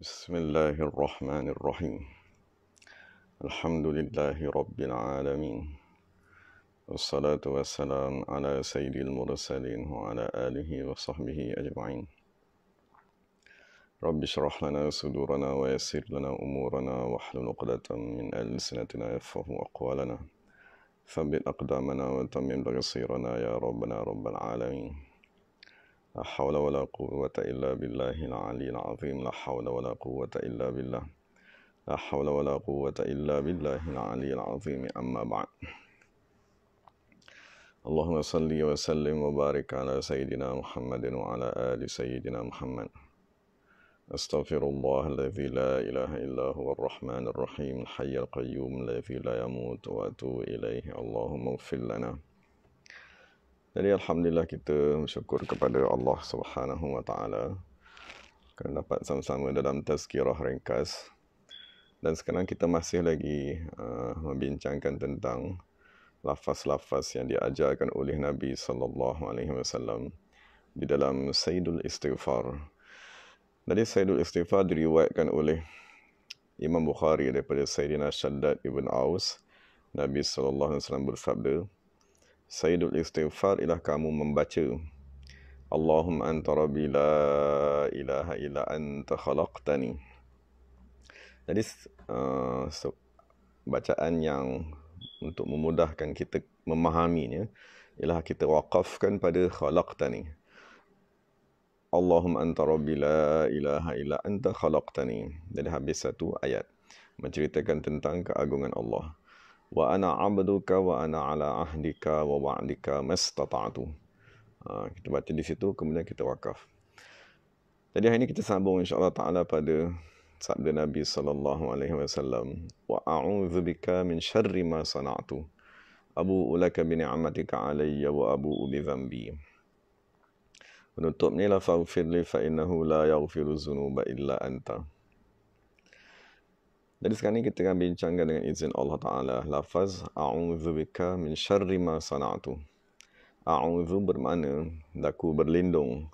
بسم الله الرحمن الرحيم الحمد لله رب العالمين والصلاة والسلام على سيد المرسلين وعلى آله وصحبه أجمعين رب اشرح لنا صدورنا ويسر لنا أمورنا واحلل عقدة من ألسنتنا يفهم أقوالنا ثبت أقدامنا وتمم بقصيرنا يا ربنا رب العالمين لا حول ولا قوة إلا بالله العلي العظيم لا حول ولا قوة إلا بالله لا حول ولا قوة إلا بالله العلي العظيم أما بعد اللهم صل وسلم وبارك على سيدنا محمد وعلى آل سيدنا محمد أستغفر الله الذي لا إله إلا هو الرحمن الرحيم الحي القيوم الذي لا يموت وأتوب إليه اللهم اغفر لنا Jadi alhamdulillah kita bersyukur kepada Allah Subhanahu Wa Taala kerana dapat sama-sama dalam tazkirah ringkas. Dan sekarang kita masih lagi uh, membincangkan tentang lafaz-lafaz yang diajarkan oleh Nabi sallallahu alaihi wasallam di dalam Sayyidul Istighfar. Jadi Sayyidul Istighfar diriwayatkan oleh Imam Bukhari daripada Sayyidina Shaddad ibn Aus. Nabi sallallahu alaihi wasallam bersabda, Sayyidul Istighfar ialah kamu membaca Allahumma anta rabbi la ilaha illa anta khalaqtani Jadi uh, so, bacaan yang untuk memudahkan kita memahaminya ialah kita wakafkan pada khalaqtani Allahumma anta rabbi la ilaha illa anta khalaqtani Jadi habis satu ayat menceritakan tentang keagungan Allah wa ana abduka wa ana ala ahdika wa wa'dika mastata'tu. Ha, kita baca di situ kemudian kita wakaf. Jadi hari ini kita sambung insya-Allah taala pada sabda Nabi sallallahu alaihi wasallam wa a'udzu bika min syarri ma sana'tu. Abu ulaka bi ni'matika alayya wa abu bi dhanbi. Penutupnya la fa'firli fa innahu la yaghfiru ZUNUBA illa anta. Jadi sekarang ni kita akan bincangkan dengan izin Allah Ta'ala Lafaz A'udhu bika min syarri ma sana'atu A'udhu bermakna Daku berlindung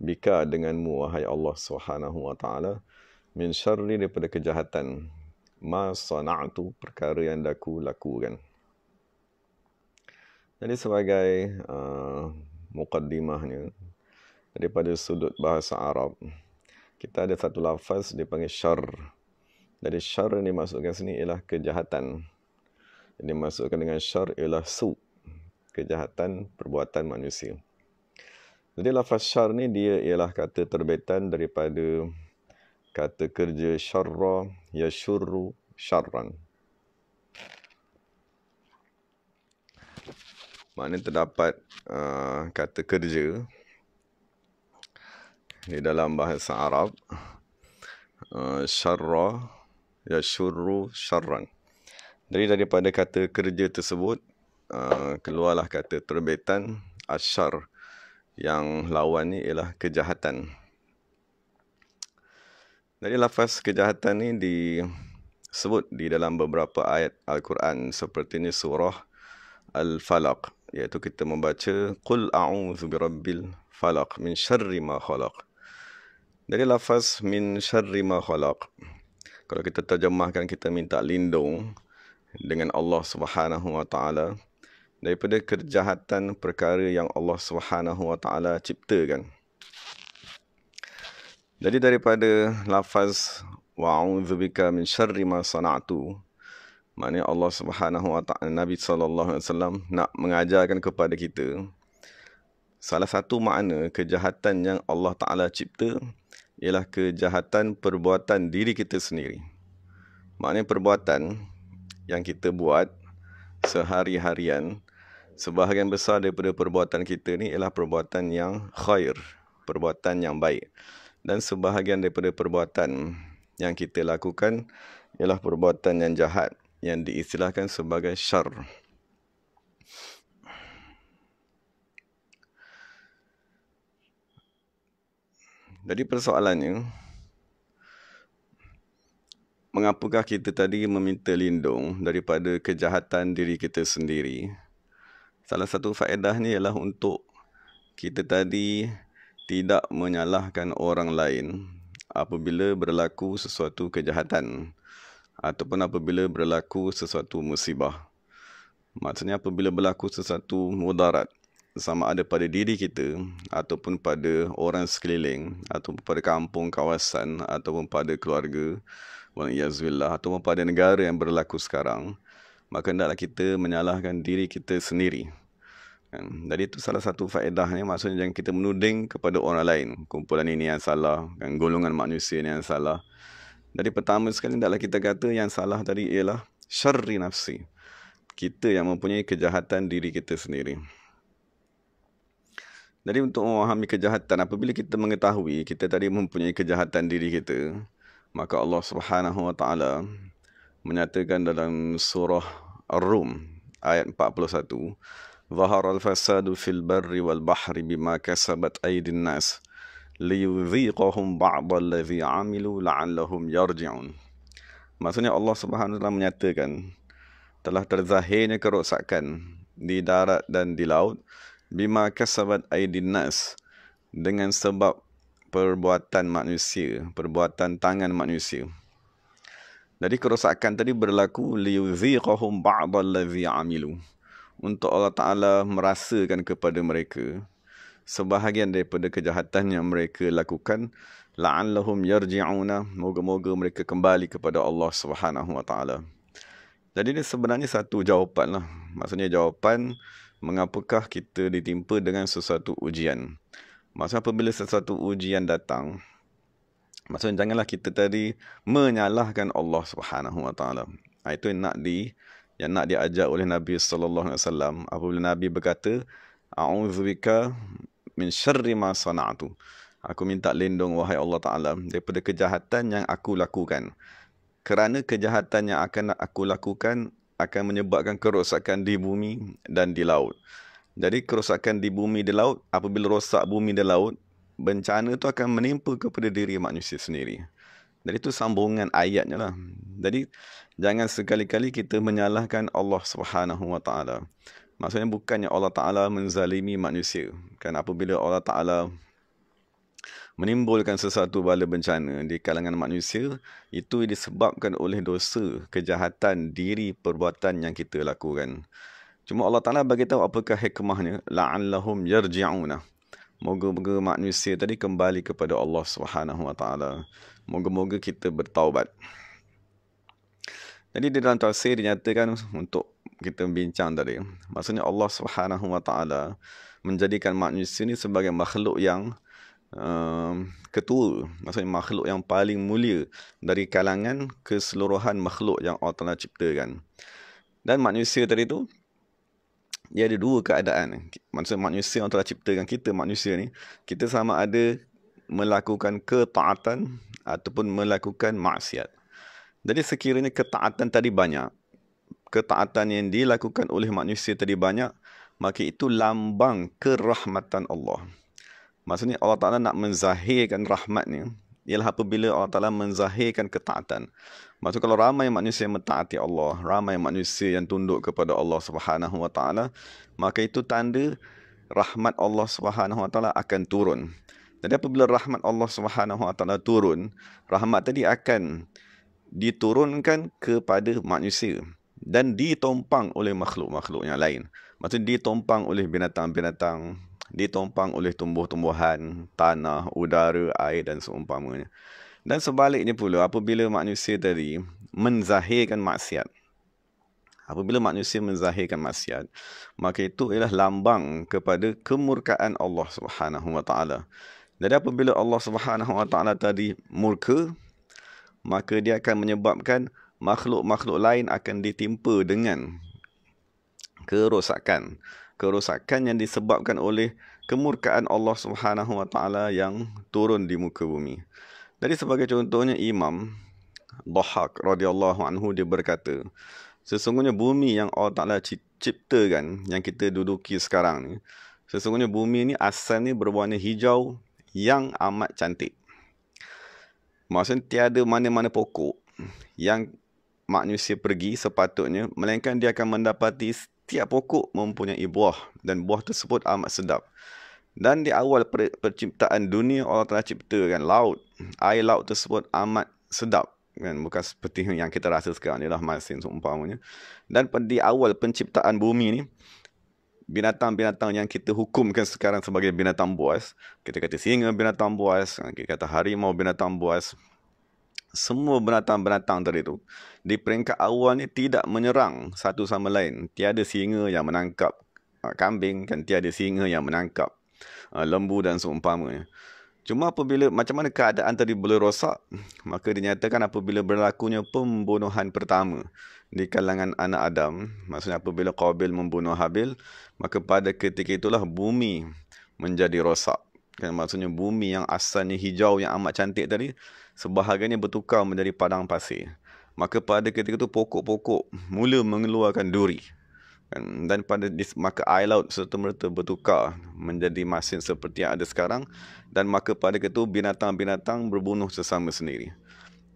Bika denganmu wahai Allah Subhanahu Wa Ta'ala Min syarri daripada kejahatan Ma sana'atu perkara yang daku lakukan Jadi sebagai uh, Mukaddimahnya Daripada sudut bahasa Arab Kita ada satu lafaz dipanggil syarri dari syar ni maksudkan sini ialah kejahatan. Jadi maksudkan dengan syar ialah su. Kejahatan perbuatan manusia. Jadi lafaz syar ni dia ialah kata terbitan daripada kata kerja syarra yashurru syarran. Maknanya terdapat uh, kata kerja di dalam bahasa Arab uh, syarra Ya yashurru syarran. Dari daripada kata kerja tersebut, uh, keluarlah kata terbitan asyar yang lawan ni ialah kejahatan. Dari lafaz kejahatan ni disebut di dalam beberapa ayat Al-Quran seperti ni surah Al-Falaq iaitu kita membaca Qul a'udhu birabbil falaq min syarri ma khalaq. Jadi lafaz min syarri ma khalaq. Kalau kita terjemahkan kita minta lindung dengan Allah Subhanahu Wa Taala daripada kejahatan perkara yang Allah Subhanahu Wa Taala ciptakan. Jadi daripada lafaz wa'udzu bika min syarri ma sana'tu maknanya Allah Subhanahu Wa Taala Nabi Sallallahu Alaihi Wasallam nak mengajarkan kepada kita salah satu makna kejahatan yang Allah Taala cipta ialah kejahatan perbuatan diri kita sendiri. Maknanya perbuatan yang kita buat sehari-harian, sebahagian besar daripada perbuatan kita ni ialah perbuatan yang khair, perbuatan yang baik. Dan sebahagian daripada perbuatan yang kita lakukan ialah perbuatan yang jahat yang diistilahkan sebagai syarh. Jadi persoalannya mengapakah kita tadi meminta lindung daripada kejahatan diri kita sendiri? Salah satu faedahnya ialah untuk kita tadi tidak menyalahkan orang lain apabila berlaku sesuatu kejahatan ataupun apabila berlaku sesuatu musibah. Maksudnya apabila berlaku sesuatu mudarat sama ada pada diri kita ataupun pada orang sekeliling ataupun pada kampung kawasan ataupun pada keluarga wallahiyazbillah ataupun pada negara yang berlaku sekarang maka hendaklah kita menyalahkan diri kita sendiri kan jadi itu salah satu faedahnya maksudnya jangan kita menuding kepada orang lain kumpulan ini yang salah kan golongan manusia ini yang salah jadi pertama sekali hendaklah kita kata yang salah tadi ialah syarri nafsi kita yang mempunyai kejahatan diri kita sendiri jadi untuk memahami kejahatan, apabila kita mengetahui kita tadi mempunyai kejahatan diri kita, maka Allah Subhanahu Wa Taala menyatakan dalam surah Ar-Rum ayat 41, "Zahar al-fasadu fil barri wal bahri bima kasabat aydin nas liyudhiqahum ba'd alladhi 'amilu la'allahum yarji'un." Maksudnya Allah Subhanahu Wa Taala menyatakan telah terzahirnya kerosakan di darat dan di laut bima kasabat aidin nas dengan sebab perbuatan manusia, perbuatan tangan manusia. Jadi kerosakan tadi berlaku liyuziqahum ba'dallazi amilu. Untuk Allah Taala merasakan kepada mereka sebahagian daripada kejahatan yang mereka lakukan la'allahum yarji'una moga-moga mereka kembali kepada Allah Subhanahu wa taala. Jadi ini sebenarnya satu jawapan lah. Maksudnya jawapan mengapakah kita ditimpa dengan sesuatu ujian. Maksudnya apabila sesuatu ujian datang, maksudnya janganlah kita tadi menyalahkan Allah Subhanahu Wa Taala. Ah, itu yang nak di yang nak diajar oleh Nabi sallallahu alaihi wasallam apabila Nabi berkata a'udzubika min syarri ma sana'tu. Aku minta lindung wahai Allah Taala daripada kejahatan yang aku lakukan. Kerana kejahatan yang akan aku lakukan akan menyebabkan kerosakan di bumi dan di laut. Jadi kerosakan di bumi dan laut, apabila rosak bumi dan laut, bencana itu akan menimpa kepada diri manusia sendiri. Jadi itu sambungan ayatnya lah. Jadi jangan sekali-kali kita menyalahkan Allah Subhanahu Wa Taala. Maksudnya bukannya Allah Taala menzalimi manusia. Kan apabila Allah Taala menimbulkan sesuatu bala bencana di kalangan manusia itu disebabkan oleh dosa kejahatan diri perbuatan yang kita lakukan cuma Allah Taala bagi tahu apakah hikmahnya la'allahum yarji'una moga-moga manusia tadi kembali kepada Allah Subhanahu wa taala moga-moga kita bertaubat jadi di dalam tafsir dinyatakan untuk kita bincang tadi maksudnya Allah Subhanahu wa taala menjadikan manusia ini sebagai makhluk yang Ehm, ketua maksudnya makhluk yang paling mulia dari kalangan keseluruhan makhluk yang Allah telah ciptakan dan manusia tadi tu dia ada dua keadaan maksudnya manusia yang telah ciptakan kita manusia ni kita sama ada melakukan ketaatan ataupun melakukan maksiat jadi sekiranya ketaatan tadi banyak ketaatan yang dilakukan oleh manusia tadi banyak maka itu lambang kerahmatan Allah. Maksudnya Allah Ta'ala nak menzahirkan rahmatnya ialah apabila Allah Ta'ala menzahirkan ketaatan. Maksudnya kalau ramai manusia yang mentaati Allah, ramai manusia yang tunduk kepada Allah Subhanahu Wa Ta'ala, maka itu tanda rahmat Allah Subhanahu Wa Ta'ala akan turun. Jadi apabila rahmat Allah Subhanahu Wa Ta'ala turun, rahmat tadi akan diturunkan kepada manusia dan ditompang oleh makhluk-makhluk yang lain. Maksudnya ditompang oleh binatang-binatang, ditompang oleh tumbuh-tumbuhan, tanah, udara, air dan seumpamanya. Dan sebaliknya pula, apabila manusia tadi menzahirkan maksiat. Apabila manusia menzahirkan maksiat, maka itu ialah lambang kepada kemurkaan Allah Subhanahu Wa Taala. Jadi apabila Allah Subhanahu Wa Taala tadi murka, maka dia akan menyebabkan makhluk-makhluk lain akan ditimpa dengan kerosakan kerosakan yang disebabkan oleh kemurkaan Allah Subhanahu Wa Taala yang turun di muka bumi. Jadi sebagai contohnya Imam Baha'k radhiyallahu anhu dia berkata, sesungguhnya bumi yang Allah Taala ciptakan yang kita duduki sekarang ni, sesungguhnya bumi ni asalnya berwarna hijau yang amat cantik. Maksudnya tiada mana-mana pokok yang manusia pergi sepatutnya melainkan dia akan mendapati Tiap pokok mempunyai buah dan buah tersebut amat sedap. Dan di awal per- penciptaan dunia Allah telah ciptakan laut. Air laut tersebut amat sedap. dan Bukan seperti yang kita rasa sekarang ni lah masin seumpamanya. Dan di awal penciptaan bumi ni, binatang-binatang yang kita hukumkan sekarang sebagai binatang buas. Kita kata singa binatang buas, kita kata harimau binatang buas, semua beratang-beratang tadi tu di peringkat awal ni tidak menyerang satu sama lain. Tiada singa yang menangkap uh, kambing dan tiada singa yang menangkap uh, lembu dan seumpamanya. Cuma apabila macam mana keadaan tadi boleh rosak, maka dinyatakan apabila berlakunya pembunuhan pertama di kalangan anak Adam, maksudnya apabila Qabil membunuh Habil, maka pada ketika itulah bumi menjadi rosak kan maksudnya bumi yang asalnya hijau yang amat cantik tadi sebahagiannya bertukar menjadi padang pasir maka pada ketika itu pokok-pokok mula mengeluarkan duri kan? dan pada maka air laut serta merta bertukar menjadi masin seperti yang ada sekarang dan maka pada ketika itu binatang-binatang berbunuh sesama sendiri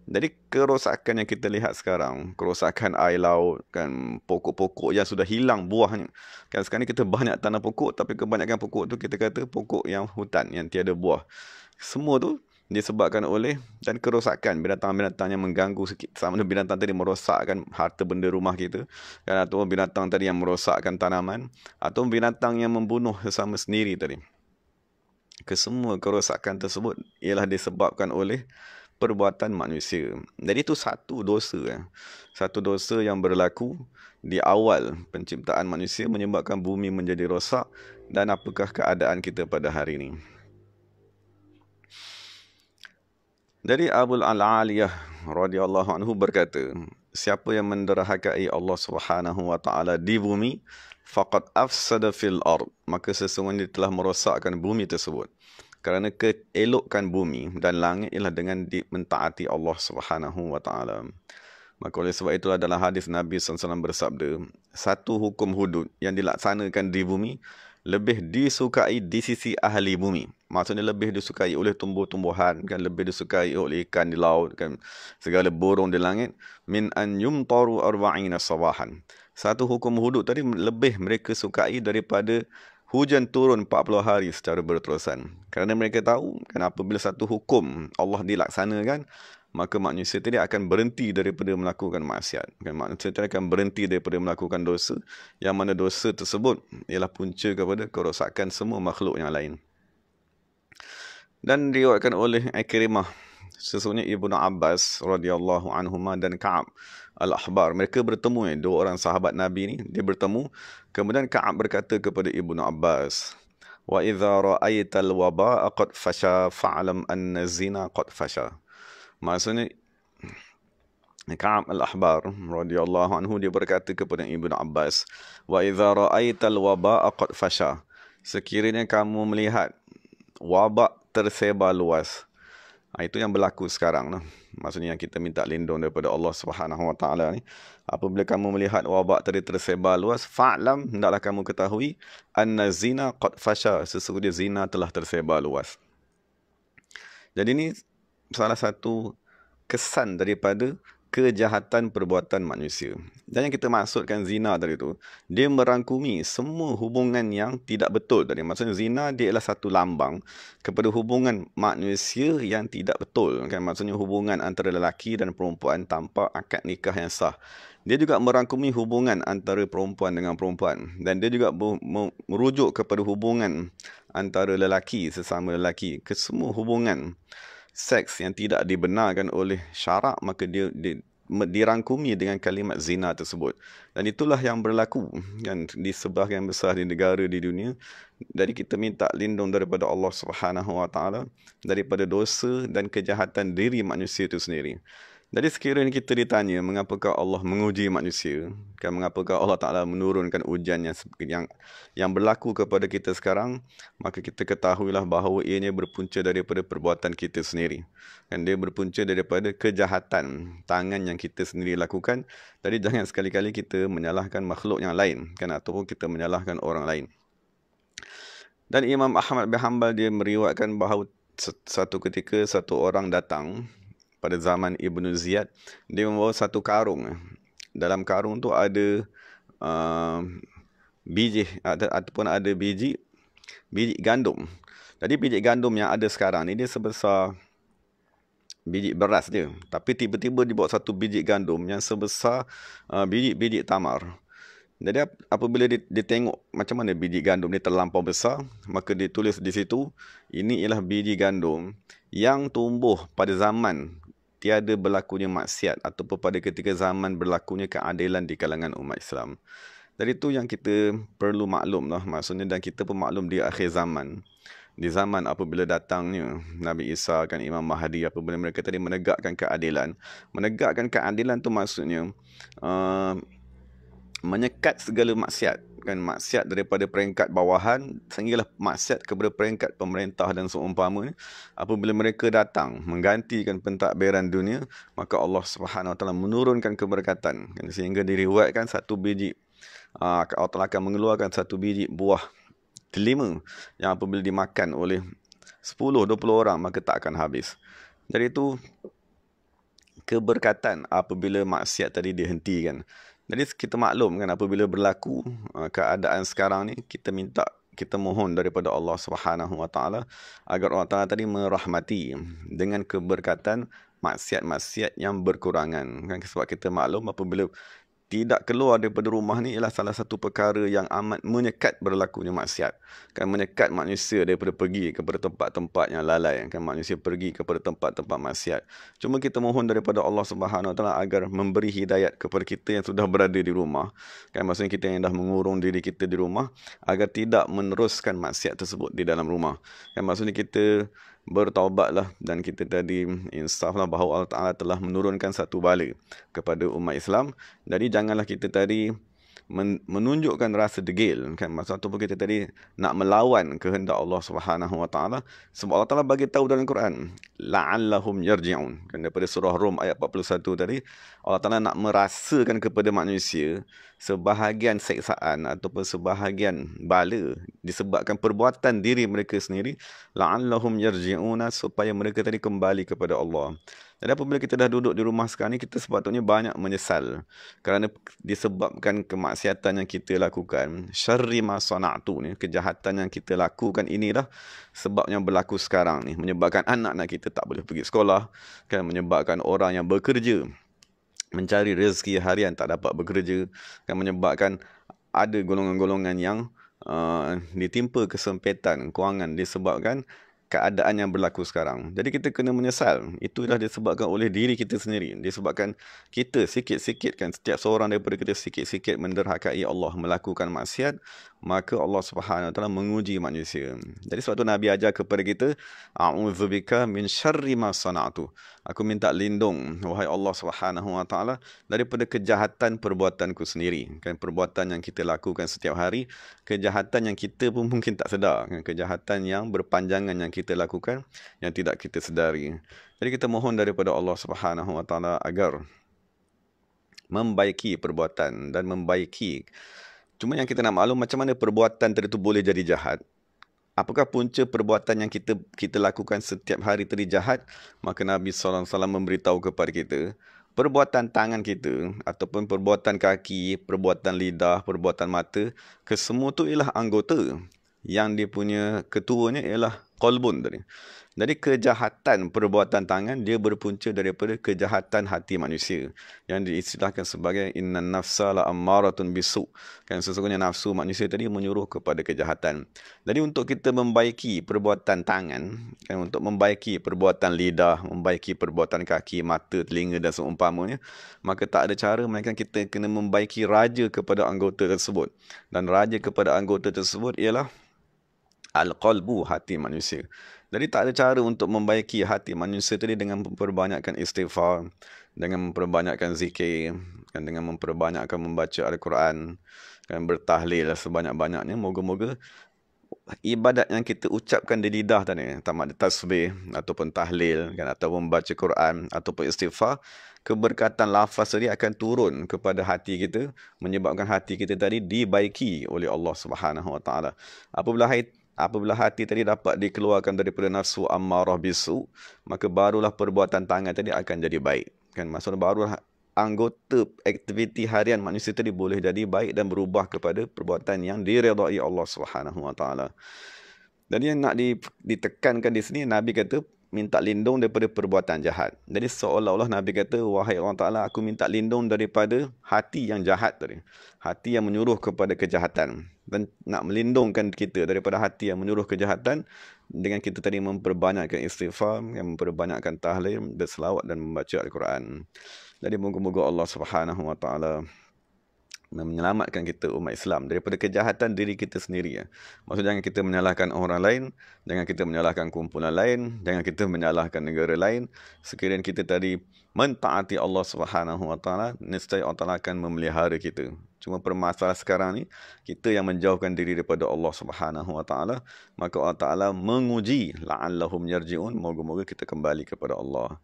jadi kerosakan yang kita lihat sekarang, kerosakan air laut, kan pokok-pokok yang sudah hilang buahnya. Kan sekarang ni kita banyak tanah pokok tapi kebanyakan pokok tu kita kata pokok yang hutan, yang tiada buah. Semua tu disebabkan oleh dan kerosakan binatang-binatang yang mengganggu sikit. Sama ada binatang tadi merosakkan harta benda rumah kita. Kan, atau binatang tadi yang merosakkan tanaman. Atau binatang yang membunuh sesama sendiri tadi. Kesemua kerosakan tersebut ialah disebabkan oleh perbuatan manusia. Jadi itu satu dosa. Eh. Satu dosa yang berlaku di awal penciptaan manusia menyebabkan bumi menjadi rosak dan apakah keadaan kita pada hari ini. Jadi Abu Al-Aliyah radhiyallahu anhu berkata, siapa yang menderhakai Allah Subhanahu wa taala di bumi, faqad afsada fil ard, maka sesungguhnya telah merosakkan bumi tersebut kerana keelokan bumi dan langit ialah dengan di mentaati Allah Subhanahu wa taala. Maka oleh sebab itulah dalam hadis Nabi SAW bersabda, satu hukum hudud yang dilaksanakan di bumi lebih disukai di sisi ahli bumi. Maksudnya lebih disukai oleh tumbuh-tumbuhan, kan lebih disukai oleh ikan di laut, kan segala burung di langit. Min an yumtaru arwa'ina sabahan. Satu hukum hudud tadi lebih mereka sukai daripada hujan turun 40 hari secara berterusan. Kerana mereka tahu kan apabila satu hukum Allah dilaksanakan, maka manusia tidak akan berhenti daripada melakukan maksiat. Kan, manusia tidak akan berhenti daripada melakukan dosa yang mana dosa tersebut ialah punca kepada kerosakan semua makhluk yang lain. Dan diriwayatkan oleh Ikrimah sesungguhnya Ibnu Abbas radhiyallahu anhuma dan Ka'ab Al-Ahbar. Mereka bertemu ni, eh, dua orang sahabat Nabi ni, dia bertemu. Kemudian Ka'ab berkata kepada Ibnu Abbas, "Wa idza ra'aital waba'a qad fasha fa'lam anna zina qad fasha." Maksudnya Ka'ab Al-Ahbar radhiyallahu anhu dia berkata kepada Ibnu Abbas, "Wa idza ra'aital waba'a qad fasha." Sekiranya kamu melihat wabak tersebar luas. Ah, itu yang berlaku sekarang. Lah maksudnya yang kita minta lindung daripada Allah Subhanahu Wa Taala ni apabila kamu melihat wabak tadi tersebar luas fa'lam hendaklah kamu ketahui anna zina qad fasha sesungguhnya zina telah tersebar luas jadi ini salah satu kesan daripada kejahatan perbuatan manusia. Dan yang kita maksudkan zina tadi tu, dia merangkumi semua hubungan yang tidak betul tadi. Maksudnya zina dia ialah satu lambang kepada hubungan manusia yang tidak betul. Kan? Maksudnya hubungan antara lelaki dan perempuan tanpa akad nikah yang sah. Dia juga merangkumi hubungan antara perempuan dengan perempuan. Dan dia juga merujuk kepada hubungan antara lelaki, sesama lelaki. Kesemua hubungan seks yang tidak dibenarkan oleh syarak maka dia, dia dirangkumi dengan kalimat zina tersebut. Dan itulah yang berlaku kan, di sebahagian besar di negara di dunia. Jadi kita minta lindung daripada Allah Subhanahu Wa Taala daripada dosa dan kejahatan diri manusia itu sendiri. Jadi sekiranya kita ditanya mengapakah Allah menguji manusia, kan mengapakah Allah Taala menurunkan ujian yang yang yang berlaku kepada kita sekarang, maka kita ketahuilah bahawa ianya berpunca daripada perbuatan kita sendiri. Kan dia berpunca daripada kejahatan tangan yang kita sendiri lakukan. Jadi jangan sekali-kali kita menyalahkan makhluk yang lain, kan ataupun kita menyalahkan orang lain. Dan Imam Ahmad bin Hanbal dia meriwayatkan bahawa satu ketika satu orang datang pada zaman Ibn Ziyad dia membawa satu karung eh. dalam karung tu ada uh, biji ada, ataupun ada biji biji gandum jadi biji gandum yang ada sekarang ni dia sebesar biji beras dia tapi tiba-tiba dia dibawa satu biji gandum yang sebesar uh, biji-biji uh, tamar jadi apabila dia, dia tengok macam mana biji gandum ni terlampau besar maka ditulis di situ ini ialah biji gandum yang tumbuh pada zaman tiada berlakunya maksiat ataupun pada ketika zaman berlakunya keadilan di kalangan umat Islam. Dari itu yang kita perlu maklum lah maksudnya dan kita pun maklum di akhir zaman. Di zaman apabila datangnya Nabi Isa kan Imam Mahdi apabila mereka tadi menegakkan keadilan. Menegakkan keadilan tu maksudnya uh, menyekat segala maksiat kan maksiat daripada peringkat bawahan sehinggalah maksiat kepada peringkat pemerintah dan seumpama ni apabila mereka datang menggantikan pentadbiran dunia maka Allah Subhanahu Wa Taala menurunkan keberkatan kan sehingga diriwayatkan satu biji aa, ah, Allah Taala akan mengeluarkan satu biji buah delima yang apabila dimakan oleh 10 20 orang maka tak akan habis Dari itu keberkatan apabila maksiat tadi dihentikan jadi kita maklum kan apabila berlaku uh, keadaan sekarang ni kita minta kita mohon daripada Allah Subhanahu Wa Taala agar Allah Taala tadi merahmati dengan keberkatan maksiat-maksiat yang berkurangan kan sebab kita maklum apabila tidak keluar daripada rumah ni ialah salah satu perkara yang amat menyekat berlakunya maksiat. Kan menyekat manusia daripada pergi kepada tempat-tempat yang lalai. Kan manusia pergi kepada tempat-tempat maksiat. Cuma kita mohon daripada Allah Subhanahu Taala agar memberi hidayat kepada kita yang sudah berada di rumah. Kan maksudnya kita yang dah mengurung diri kita di rumah agar tidak meneruskan maksiat tersebut di dalam rumah. Kan maksudnya kita lah dan kita tadi insaflah bahawa Allah Ta'ala telah menurunkan satu bala kepada umat Islam. Jadi janganlah kita tadi men- menunjukkan rasa degil kan masa tu pun kita tadi nak melawan kehendak Allah Subhanahu Wa Taala sebab Allah Taala bagi tahu dalam Quran la'allahum yarji'un kan daripada surah Rum ayat 41 tadi Allah Taala nak merasakan kepada manusia sebahagian seksaan ataupun sebahagian bala disebabkan perbuatan diri mereka sendiri la'allahum yarji'una supaya mereka tadi kembali kepada Allah jadi apabila kita dah duduk di rumah sekarang ni, kita sepatutnya banyak menyesal. Kerana disebabkan kemaksiatan yang kita lakukan, syarri masanatu ni, kejahatan yang kita lakukan inilah sebabnya berlaku sekarang ni. Menyebabkan anak-anak kita tak boleh pergi sekolah, kan menyebabkan orang yang bekerja, mencari rezeki harian tak dapat bekerja, kan menyebabkan ada golongan-golongan yang uh, ditimpa kesempitan, kewangan disebabkan keadaan yang berlaku sekarang. Jadi kita kena menyesal. Itu dah disebabkan oleh diri kita sendiri. Disebabkan kita sikit-sikit kan setiap seorang daripada kita sikit-sikit menderhakai Allah melakukan maksiat, maka Allah Subhanahu taala menguji manusia. Jadi sebab tu Nabi ajar kepada kita a'udzubika min syarri ma sana'tu. Aku minta lindung wahai Allah Subhanahu wa taala daripada kejahatan perbuatanku sendiri. Kan perbuatan yang kita lakukan setiap hari, kejahatan yang kita pun mungkin tak sedar, kan kejahatan yang berpanjangan yang kita lakukan yang tidak kita sedari. Jadi kita mohon daripada Allah Subhanahu wa taala agar membaiki perbuatan dan membaiki Cuma yang kita nak maklum macam mana perbuatan tadi tu boleh jadi jahat. Apakah punca perbuatan yang kita kita lakukan setiap hari tadi jahat? Maka Nabi SAW memberitahu kepada kita, perbuatan tangan kita ataupun perbuatan kaki, perbuatan lidah, perbuatan mata, kesemua tu ialah anggota yang dia punya ketuanya ialah kolbun tadi. Jadi kejahatan perbuatan tangan dia berpunca daripada kejahatan hati manusia yang diistilahkan sebagai inna nafsa la ammaratun bisu. Kan sesungguhnya nafsu manusia tadi menyuruh kepada kejahatan. Jadi untuk kita membaiki perbuatan tangan, kan untuk membaiki perbuatan lidah, membaiki perbuatan kaki, mata, telinga dan seumpamanya, maka tak ada cara melainkan kita kena membaiki raja kepada anggota tersebut. Dan raja kepada anggota tersebut ialah al-qalbu hati manusia. Jadi tak ada cara untuk membaiki hati manusia tadi dengan memperbanyakkan istighfar, dengan memperbanyakkan zikir, dan dengan memperbanyakkan membaca al-Quran, dan bertahlil sebanyak-banyaknya. Moga-moga ibadat yang kita ucapkan di lidah tadi, sama ada tasbih ataupun tahlil kan ataupun al Quran ataupun istighfar, keberkatan lafaz tadi akan turun kepada hati kita menyebabkan hati kita tadi dibaiki oleh Allah Subhanahu Wa Taala. Apabila apabila hati tadi dapat dikeluarkan daripada nafsu ammarah bisu, maka barulah perbuatan tangan tadi akan jadi baik. Kan maksudnya barulah anggota aktiviti harian manusia tadi boleh jadi baik dan berubah kepada perbuatan yang diredai Allah Subhanahu Wa Taala. Jadi yang nak ditekankan di sini Nabi kata minta lindung daripada perbuatan jahat. Jadi seolah-olah Nabi kata, wahai Allah Ta'ala, aku minta lindung daripada hati yang jahat tadi. Hati yang menyuruh kepada kejahatan. Dan nak melindungkan kita daripada hati yang menyuruh kejahatan dengan kita tadi memperbanyakkan istighfar, yang memperbanyakkan tahlil, berselawat dan membaca Al-Quran. Jadi moga-moga Allah Subhanahu Wa Ta'ala menyelamatkan kita umat Islam daripada kejahatan diri kita sendiri. Ya. Maksudnya jangan kita menyalahkan orang lain, jangan kita menyalahkan kumpulan lain, jangan kita menyalahkan negara lain. Sekiranya kita tadi mentaati Allah Subhanahu Wa Taala, nescaya Allah Taala akan memelihara kita. Cuma permasalahan sekarang ni kita yang menjauhkan diri daripada Allah Subhanahu Wa Taala, maka Allah Taala menguji la'allahum yarji'un, moga-moga kita kembali kepada Allah.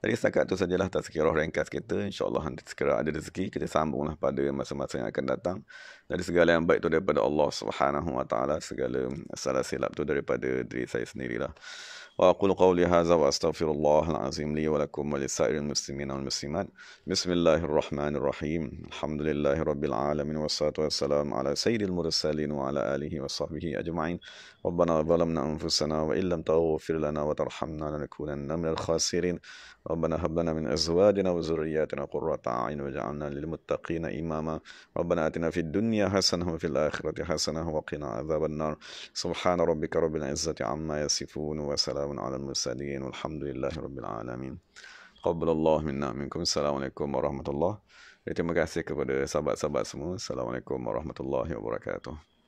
Jadi setakat tu sajalah tak sekiranya ringkas kita. InsyaAllah nanti sekiranya ada rezeki. Kita sambunglah pada masa-masa yang akan datang. dari segala yang baik tu daripada Allah Subhanahu wa taala segala salah silap tu daripada diri saya sendirilah wa aqulu qawli hadza wa astaghfirullahal azim li wa lakum wa lisairil muslimin wal muslimat bismillahirrahmanirrahim alhamdulillahirabbil alamin wassalatu wassalamu ala sayyidil mursalin wa ala alihi wa sahbihi ajma'in ربنا ظلمنا أنفسنا وإن لم تغفر لنا وترحمنا لنكونن من الخاسرين ربنا هب لنا من أزواجنا وذرياتنا قرة أعين واجعلنا للمتقين إماما ربنا آتنا في الدنيا حسنه في الآخرة حسنه وقنا عذاب النار سبحان ربك رب العزة عما يصفون وسلام على المرسلين والحمد لله رب العالمين قبل الله منا منكم السلام عليكم ورحمة الله Terima kasih kepada sahabat-sahabat semua. Assalamualaikum warahmatullahi wabarakatuh.